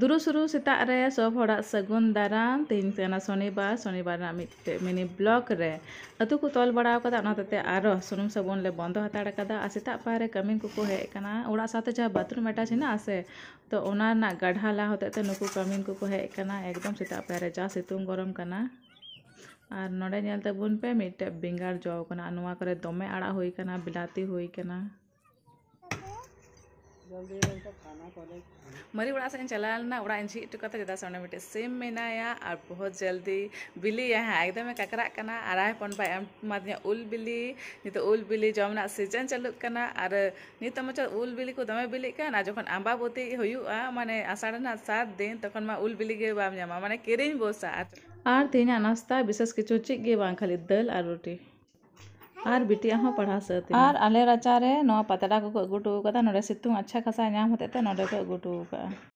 दूर सुरू सेत सब हर सगुन दाराम तेन शनिवार शनिवार मिनि ब्लक को तल बड़ाते सूम सबुन ले बंद हतारा और सेता पारे कमी को हेकना साथ जहाँ बाथरूम एटाच है से तो गाढ़ा ला हते नुकू कमी को हेकना एकदम सेता पारे जा सीतु गरम करना और नोड़े नलतेबन पे मिट्टे बेगार जो करना दमे आड़ा होना बिलती होना तो मरी उड़ा से चला ना उड़ा इंजी इटू कते जेदा सोने मिटे सेम मेनाया और बहुत जल्दी बिली यहाँ एकदम ककरा कना आराय पन पाए उल बिली नित उल बिली जमना सीजन चलुक कना और नित मचा उल बिली तो तो को दमे बिली कन जो जखन आंबाबती हुयुआ माने आषाढ़ सात दिन तखन उल बिली गे बाम ᱧᱟᱢᱟ ᱢᱟᱱᱮ ᱠᱤᱨᱤᱧ ᱵᱚᱥᱟ ᱟᱨ ᱛᱮᱦᱮᱧᱟᱜ ᱱᱟᱥᱛᱟ ᱵᱤᱥᱮᱥ ᱠᱤᱪᱷᱩ ᱪᱮᱫ ᱜᱮ ᱵᱟᱝ ᱠᱷᱟᱹᱞᱤ और बिटिया हो पढ़ा सकते आर अलेर अचारे नौ पतला को अगुटू का था अच्छा खासा नाम होते थे नोड़े को अगुटू का